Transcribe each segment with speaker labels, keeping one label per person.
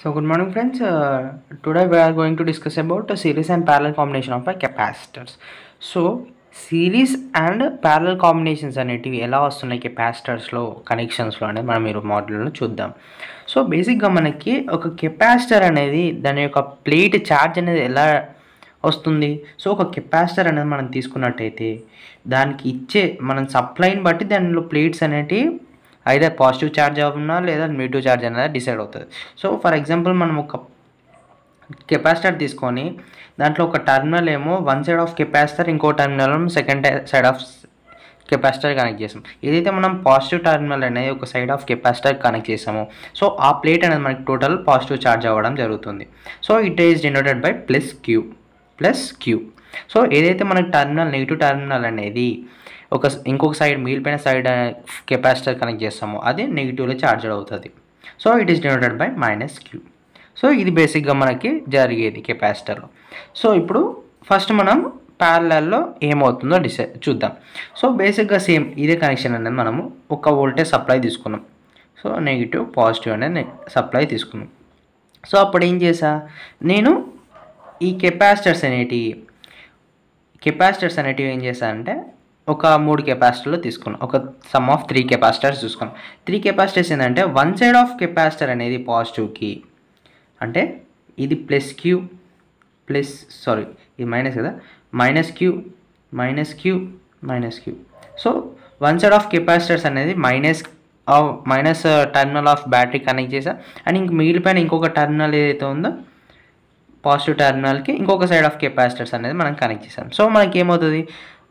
Speaker 1: So good morning friends uh, today we are going to discuss about a series and parallel combination of a capacitors. Series and parallel combinations అనేటివి ఎలా వస్తున్నాయి కెపాసిటర్స్లో కనెక్షన్స్లో అనేది మనం మీరు మోడల్లో చూద్దాం సో బేసిక్గా మనకి ఒక కెపాసిటర్ అనేది దాని యొక్క ప్లేట్ ఛార్జ్ అనేది ఎలా వస్తుంది సో ఒక కెపాసిటర్ అనేది మనం తీసుకున్నట్టయితే దానికి ఇచ్చే మనం సప్లైని బట్టి దానిలో ప్లేట్స్ అనేటివి అయితే పాజిటివ్ ఛార్జ్ అవునా లేదా నెగిటివ్ ఛార్జ్ అనేది డిసైడ్ అవుతుంది సో ఫర్ ఎగ్జాంపుల్ మనం ఒక కెపాసిటర్ తీసుకొని దాంట్లో ఒక టర్మినల్ ఏమో వన్ సైడ్ ఆఫ్ కెపాసిటర్ ఇంకో terminal second side of capacitor connect చేసాం ఏదైతే మనం పాజిటివ్ టర్మినల్ అనేది ఒక సైడ్ ఆఫ్ కెపాసిటర్ కనెక్ట్ చేసామో సో ఆ ప్లేట్ అనేది మనకి టోటల్ పాజిటివ్ ఛార్జ్ అవ్వడం జరుగుతుంది so it is generated by plus Q plus Q so ఏదైతే మనకి టర్మినల్ నెగిటివ్ టర్మినల్ అనేది ఒక ఇంకొక సైడ్ మిగిలిపోయిన సైడ్ కెపాసిటర్ కనెక్ట్ చేస్తాము అది నెగిటివ్లో ఛార్జ్డ్ అవుతుంది so it is divided by minus Q so ఇది బేసిక్గా మనకి జరిగేది కెపాసిటర్లో సో ఇప్పుడు ఫస్ట్ మనం ప్యారలల్లో ఏమవుతుందో డిసై చూద్దాం సో బేసిక్గా సేమ్ ఇదే కనెక్షన్ అనేది మనము ఒక వోల్టేజ్ సప్లై తీసుకున్నాం సో నెగిటివ్ పాజిటివ్ అనేది సప్లై తీసుకున్నాం సో అప్పుడు ఏం చేసా నేను ఈ కెపాసిటర్స్ అనేటివి కెపాసిటర్స్ అనేటివి ఏం చేశా అంటే ఒక మూడు కెపాసిటర్లు తీసుకున్నాం ఒక సమ్ ఆఫ్ త్రీ కెపాసిటర్స్ చూసుకున్నాం త్రీ కెపాసిటర్స్ ఏంటంటే వన్ సైడ్ ఆఫ్ కెపాసిటర్ అనేది పాజిటివ్కి అంటే ఇది ప్లస్ క్యూ ప్లస్ సారీ ఇది మైనస్ కదా minus Q minus Q minus Q so one side of capacitors అనేది minus minus terminal of battery connect చేసా అండ్ ఇంక మిగిలిపోయిన ఇంకొక టర్మినల్ ఏదైతే ఉందో పాజిటివ్ టర్మినల్కి ఇంకొక సైడ్ ఆఫ్ కెపాసిటర్స్ అనేది మనం కనెక్ట్ చేసాం సో మనకి ఏమవుతుంది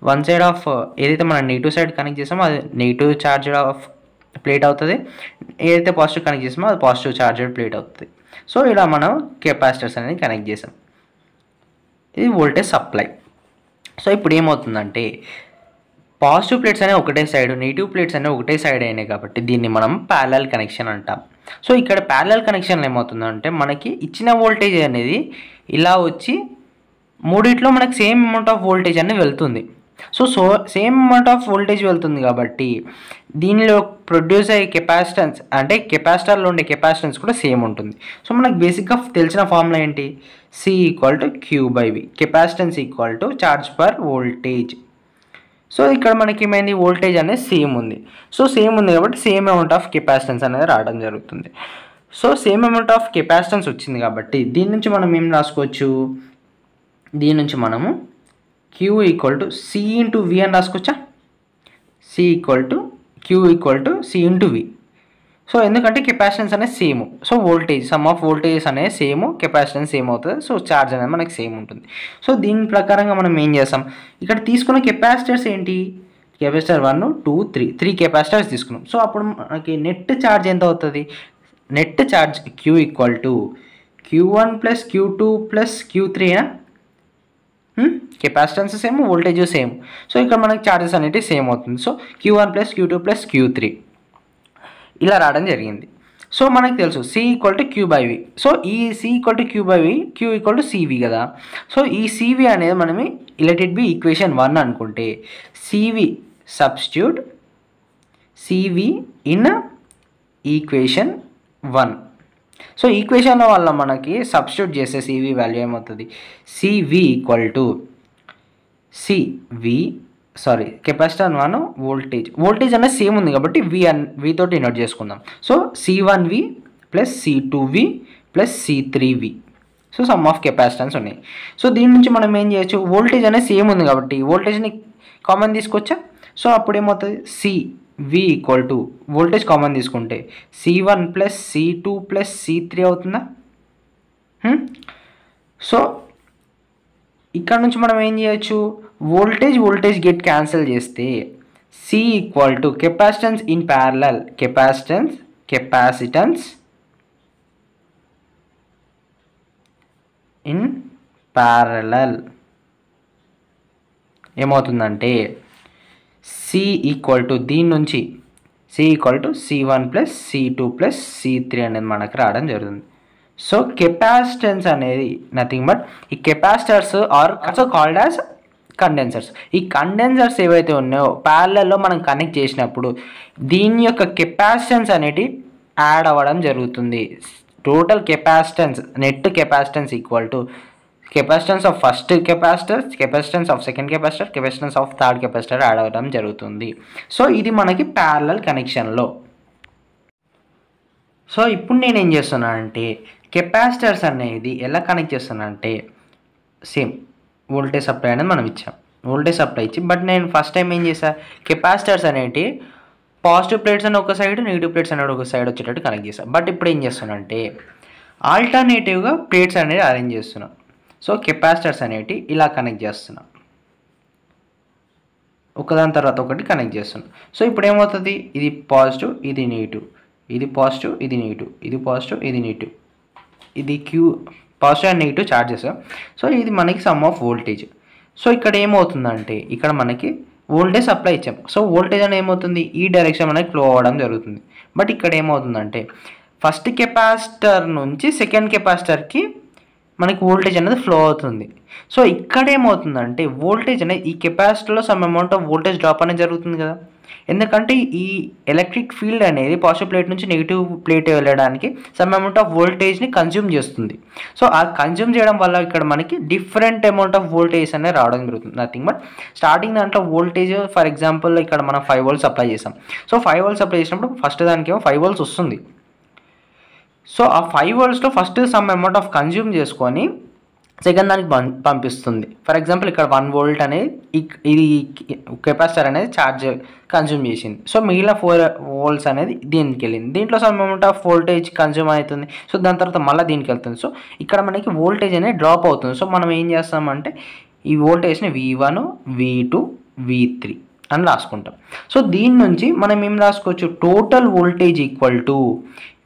Speaker 1: వన్ సైడ్ ఆఫ్ ఏదైతే మనం నెగిటివ్ సైడ్ కనెక్ట్ చేసామో అది నెగిటివ్ ఛార్జర్ ఆఫ్ ప్లేట్ అవుతుంది ఏదైతే పాజిటివ్ కనెక్ట్ చేసామో అది పాజిటివ్ ఛార్జర్ ప్లేట్ అవుతుంది సో ఇలా మనం కెపాసిటర్స్ అనేది కనెక్ట్ చేసాం ఇది వోల్టేజ్ సప్లై సో ఇప్పుడు ఏమవుతుందంటే పాజిటివ్ ప్లేట్స్ అనేవి ఒకటే సైడ్ నెగిటివ్ ప్లేట్స్ అనేవి ఒకటే సైడ్ అయినాయి కాబట్టి దీన్ని మనం ప్యారలల్ కనెక్షన్ అంటాం సో ఇక్కడ ప్యారలల్ కనెక్షన్ ఏమవుతుందంటే మనకి ఇచ్చిన వోల్టేజ్ అనేది ఇలా వచ్చి మూడిట్లో మనకి సేమ్ అమౌంట్ ఆఫ్ వోల్టేజ్ అనేది వెళ్తుంది so so same amount of voltage వెళ్తుంది కాబట్టి దీనిలో ప్రొడ్యూస్ అయ్యే కెపాసిటన్స్ అంటే కెపాసిటర్లో ఉండే కెపాసిటన్స్ కూడా సేమ్ ఉంటుంది సో మనకు బేసిక్గా తెలిసిన ఫార్ములా ఏంటి C equal to Q by V capacitance equal to charge per voltage so ఇక్కడ మనకి ఏమైంది వోల్టేజ్ అనేది సేమ్ ఉంది సో సేమ్ ఉంది కాబట్టి సేమ్ అమౌంట్ ఆఫ్ కెపాసిటన్స్ అనేది రావడం జరుగుతుంది so same amount of capacitance వచ్చింది కాబట్టి దీని నుంచి మనం ఏం రాసుకోవచ్చు దీని నుంచి మనము Q equal to C into V అని రాసుకోవచ్చా C equal to Q equal to C into V so ఎందుకంటే కెపాసిటెన్స్ అనేది same so voltage sum of voltages అనేది సేమ్ కెపాసిటెన్స్ సేమ్ అవుతుంది సో ఛార్జ్ అనేది మనకి సేమ్ ఉంటుంది సో దీని ప్రకారంగా మనం ఏం చేస్తాం ఇక్కడ తీసుకున్న కెపాసిటర్స్ ఏంటి capacitor one two three three capacitors తీసుకున్నాం సో అప్పుడు మనకి నెట్ ఛార్జ్ ఎంత అవుతుంది net charge Q equal to Q one plus Q two plus Q త్రీనా capacitance same voltage same so ఇక్కడ మనకి ఛార్జెస్ అనేవి సేమ్ అవుతుంది so Q one plus Q two plus Q three ఇలా రావడం జరిగింది సో మనకు తెలుసు C equal to Q by V so ఈ C equal to Q by we Q equal to C V కదా సో ఈ సివి అనేది మనం ఇలెటెడ్ బి ఈక్వేషన్ వన్ అనుకుంటే C V substitute C V in equation one so equation వల్ల మనకి substitute చేస్తే C V value ఏమవుతుంది C V equal to C V sorry capacitor one voltage voltage అనేది సేమ్ ఉంది కాబట్టి వి అన్ వితో ఇన్వర్ట్ చేసుకుందాం so C one V plus C two V plus C three V so sum of capacitance ఉన్నాయి so దీని నుంచి మనం ఏం చేయొచ్చు వోల్టేజ్ అనేది సేమ్ ఉంది కాబట్టి వోల్టేజ్ని కామన్ తీసుకొచ్చా సో అప్పుడు ఏమవుతుంది C V equal to voltage common తీసుకుంటే C one plus C two plus C three అవుతుందా సో hmm? ఇక్కడ నుంచి మనం ఏం చేయొచ్చు వోల్టేజ్ వోల్టేజ్ గెట్ క్యాన్సిల్ చేస్తే C equal to capacitance in parallel capacitance capacitance in parallel ఏమవుతుందంటే సి ఈక్వల్ టు దీని నుంచి C equal to C one plus C two plus C three అనేది మనకు రావడం జరుగుతుంది సో కెపాసిటెన్స్ అనేది నథింగ్ బట్ ఈ capacitors are also called as condensers ఈ కండెన్సర్స్ ఏవైతే ఉన్నాయో ప్యాలల్లో మనం కనెక్ట్ చేసినప్పుడు దీని యొక్క కెపాసిటెన్స్ అనేది యాడ్ అవ్వడం జరుగుతుంది total capacitance net capacitance equal to capacitance of first capacitor capacitance of second capacitor capacitance of third capacitor add అవ్వడం జరుగుతుంది సో ఇది మనకి ప్యారలల్ కనెక్షన్లో సో ఇప్పుడు నేను ఏం చేస్తున్నానంటే కెపాసిటర్స్ అనేది ఎలా కనెక్ట్ చేస్తానంటే సేమ్ వోల్టేజ్ సప్లై అనేది మనం ఇచ్చాం వోల్టేజ్ సప్లై ఇచ్చి బట్ నేను ఫస్ట్ టైం ఏం చేశా కెపాసిటర్స్ అనేటి పాజిటివ్ ప్లేట్స్ అని ఒక సైడ్ నెగిటివ్ ప్లేట్స్ అనేది ఒక సైడ్ వచ్చేటట్టు కనెక్ట్ చేస్తాను బట్ ఇప్పుడు ఏం చేస్తున్నానంటే ఆల్టర్నేటివ్గా ప్లేట్స్ అనేది అరేంజ్ చేస్తున్నాను సో కెపాసిటర్స్ అనేవి ఇలా కనెక్ట్ చేస్తున్నాం ఒకదాని తర్వాత ఒకటి కనెక్ట్ చేస్తున్నాం సో ఇప్పుడు ఏమవుతుంది ఇది పాజిటివ్ ఇది నెగిటివ్ ఇది పాజిటివ్ ఇది నెగిటివ్ ఇది పాజిటివ్ ఇది నెగిటివ్ ఇది Q positive and negative charges so ఇది మనకి సమ్ ఆఫ్ వోల్టేజ్ సో ఇక్కడ ఏమవుతుందంటే ఇక్కడ మనకి వోల్టేజ్ సప్లై ఇచ్చాం సో వోల్టేజ్ అనేది ఏమవుతుంది ఈ డైరెక్షన్ మనకి ఫ్లో అవ్వడం జరుగుతుంది బట్ ఇక్కడ ఏమవుతుందంటే ఫస్ట్ కెపాసిటర్ నుంచి సెకండ్ కెపాసిటర్కి మనకి వోల్టేజ్ అనేది ఫ్లో అవుతుంది సో ఇక్కడ ఏమవుతుందంటే వోల్టేజ్ అనేది ఈ కెపాసిటీలో some amount of voltage drop అనేది జరుగుతుంది కదా ఎందుకంటే ఈ ఎలక్ట్రిక్ ఫీల్డ్ అనేది పాజిటివ్ ప్లేట్ నుంచి నెగిటివ్ ప్లేట్ వెళ్ళడానికి సమ్ అమౌంట్ ఆఫ్ వోల్టేజ్ని కన్జ్యూమ్ చేస్తుంది సో ఆ కన్జ్యూమ్ చేయడం వల్ల ఇక్కడ మనకి డిఫరెంట్ అమౌంట్ ఆఫ్ వోల్టేజ్ అనేది రావడం జరుగుతుంది నథింగ్ బట్ స్టార్టింగ్ దాంట్లో వోల్టేజ్ ఫర్ ఎగ్జాంపుల్ ఇక్కడ మనం ఫైవ్ వోల్స్ అప్లై చేసాం సో ఫైవ్ వోల్స్ అప్లై చేసినప్పుడు ఫస్ట్ దానికి ఏమో ఫైవ్ వోల్స్ వస్తుంది సో ఆ ఫైవ్ వర్డ్స్లో first some amount of consume చేసుకొని సెకండ్ దానికి పంపిస్తుంది ఫర్ ఎగ్జాంపుల్ ఇక్కడ వన్ వోల్ట్ అనేది ఇది కెపాసిటర్ అనేది ఛార్జ్ కన్జ్యూమ్ చేసింది సో మిగిలిన ఫోర్ వోల్ట్స్ అనేది దీనికి వెళ్ళింది దీంట్లో some amount of voltage consume అవుతుంది సో దాని తర్వాత మళ్ళీ దీనికి వెళ్తుంది సో ఇక్కడ మనకి వోల్టేజ్ అనేది డ్రాప్ అవుతుంది సో మనం ఏం చేస్తామంటే ఈ వోల్టేజ్ని V one V two V three అని రాసుకుంటాం సో దీని నుంచి మనం ఏం రాసుకోవచ్చు total voltage equal to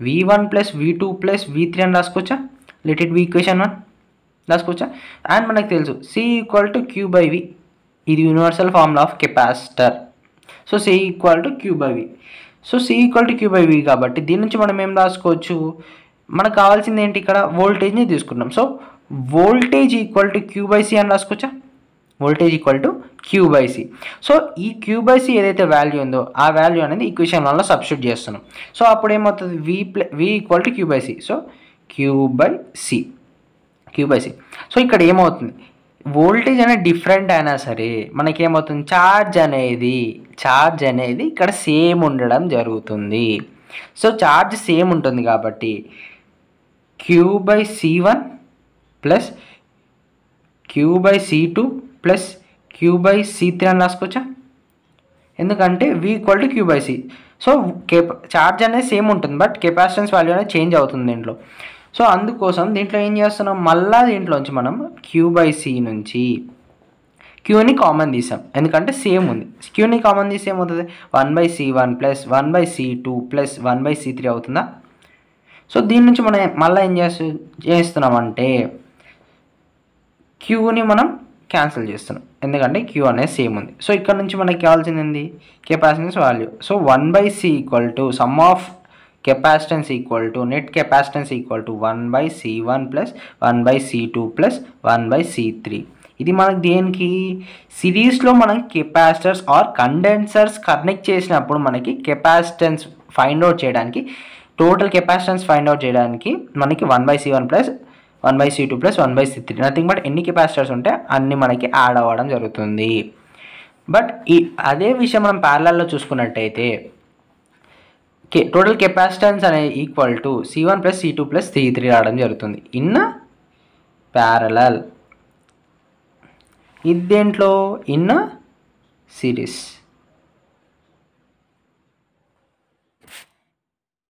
Speaker 1: V one plus V two plus V three అని రాసుకోవచ్చా లెట్ ఇట్ ఈక్వేషన్ వన్ రాసుకోవచ్చా అండ్ మనకు తెలుసు C equal to Q by V ఇది universal formula of capacitor so C equal to Q by V so C equal to Q by V కాబట్టి దీని నుంచి మనం ఏం రాసుకోవచ్చు మనకు కావాల్సింది ఏంటి ఇక్కడ వోల్టేజ్ని తీసుకుంటాం so voltage equal to Q by C అని రాసుకోవచ్చా voltage equal to Q by C so ఈ క్యూ బై సి ఏదైతే వాల్యూ ఉందో ఆ వాల్యూ అనేది ఈక్వేషన్ వల్ల సబ్స్టిట్యూట్ చేస్తున్నాం సో అప్పుడు ఏమవుతుంది V play V equal to Q by C so Q by C Q by C so ఇక్కడ ఏమవుతుంది వోల్టేజ్ అనేది డిఫరెంట్ అయినా సరే మనకేమవుతుంది ఛార్జ్ అనేది ఛార్జ్ అనేది ఇక్కడ సేమ్ ఉండడం జరుగుతుంది సో ఛార్జ్ సేమ్ ఉంటుంది కాబట్టి Q by C one plus Q by C two plus Q by C three అని రాసుకోవచ్చా ఎందుకంటే V equal to Q by C so కెపా ఛార్జ్ అనేది సేమ్ ఉంటుంది బట్ కెపాసిటెన్స్ వాల్యూ అనేది చేంజ్ అవుతుంది దీంట్లో సో అందుకోసం దీంట్లో ఏం చేస్తున్నాం మళ్ళా దీంట్లోంచి మనం క్యూ బై సి నుంచి క్యూని కామన్ తీసాం ఎందుకంటే సేమ్ ఉంది క్యూని కామన్ తీసి ఏమవుతుంది one by C one plus one by C two plus one by C three అవుతుందా సో దీని నుంచి మనం మళ్ళీ ఏం చేస్తు చేస్తున్నామంటే క్యూని మనం క్యాన్సిల్ చేస్తున్నాం ఎందుకంటే క్యూ అనేది సేమ్ ఉంది సో ఇక్కడ నుంచి మనకి కావాల్సింది ఏంది capacitance value so one by C equal to sum of capacitance equal to net capacitance equal to one by C one plus one by C two plus one by C three ఇది మనకి దేనికి సిరీస్లో మనం capacitors are condensers connect చేసినప్పుడు మనకి capacitance find out చేయడానికి total capacitance find out చేయడానికి మనకి one by C one plus one by C two plus one by C three nothing but ఎన్ని కెపాసిటర్స్ ఉంటే అన్ని మనకి యాడ్ అవ్వడం జరుగుతుంది బట్ ఈ అదే విషయం మనం ప్యారలల్లో చూసుకున్నట్టయితే కె టోటల్ కెపాసిటన్స్ అనేది equal to C one plus C two plus C three రావడం జరుగుతుంది ఇన్న ప్యారలల్ ఇది దేంట్లో ఇన్న సిరీస్